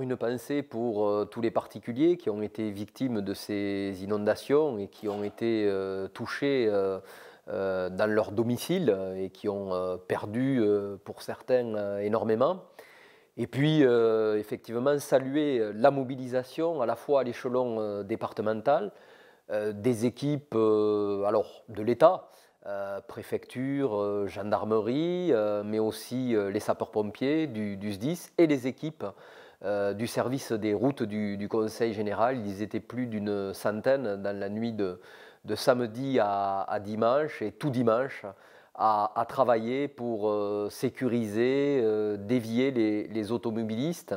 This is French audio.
Une pensée pour euh, tous les particuliers qui ont été victimes de ces inondations et qui ont été euh, touchés euh, dans leur domicile et qui ont perdu pour certains énormément. Et puis, effectivement, saluer la mobilisation à la fois à l'échelon départemental, des équipes alors, de l'État, préfecture, gendarmerie, mais aussi les sapeurs-pompiers du SDIS et les équipes euh, du service des routes du, Conseil général. Ils étaient plus d'une centaine dans la nuit de, samedi à, dimanche et tout dimanche à, travailler pour euh, sécuriser, euh, dévier les automobilistes.